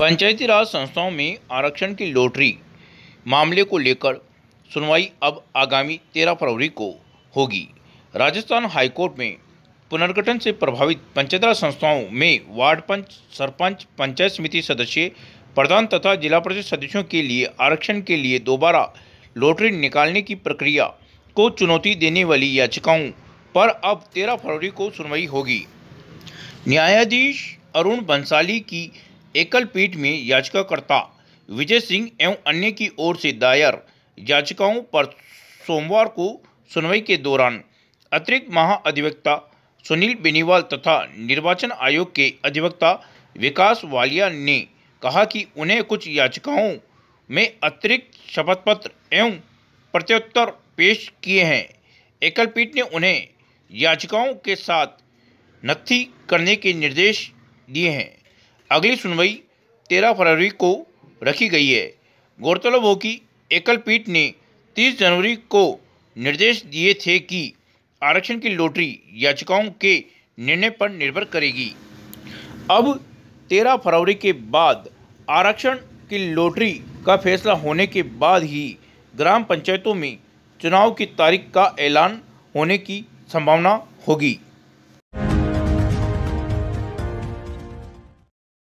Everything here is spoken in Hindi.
पंचायती राज संस्थाओं में आरक्षण की लॉटरी मामले को लेकर सुनवाई अब आगामी 13 फरवरी को होगी राजस्थान हाईकोर्ट में पुनर्गठन से प्रभावित पंचायत राज संस्थाओं में वार्ड पंच सरपंच पंचायत समिति सदस्य प्रधान तथा जिला परिषद सदस्यों के लिए आरक्षण के लिए दोबारा लॉटरी निकालने की प्रक्रिया को चुनौती देने वाली याचिकाओं पर अब 13 फरवरी को सुनवाई होगी न्यायाधीश अरुण बंसाली की एकल पीठ में याचिकाकर्ता विजय सिंह एवं अन्य की ओर से दायर याचिकाओं पर सोमवार को सुनवाई के दौरान अतिरिक्त महाअधिवक्ता सुनील बेनीवाल तथा निर्वाचन आयोग के अधिवक्ता विकास वालिया ने कहा कि उन्हें कुछ याचिकाओं में अतिरिक्त शपथ पत्र एवं प्रत्युत्तर पेश किए हैं एकल पीठ ने उन्हें याचिकाओं के साथ नत्थी करने के निर्देश दिए हैं अगली सुनवाई तेरह फरवरी को रखी गई है गौरतलब हो कि एकल पीठ ने 30 जनवरी को निर्देश दिए थे कि आरक्षण की लोटरी याचिकाओं के निर्णय पर निर्भर करेगी अब 13 फरवरी के बाद आरक्षण की लोटरी का फैसला होने के बाद ही ग्राम पंचायतों में चुनाव की तारीख का ऐलान होने की संभावना होगी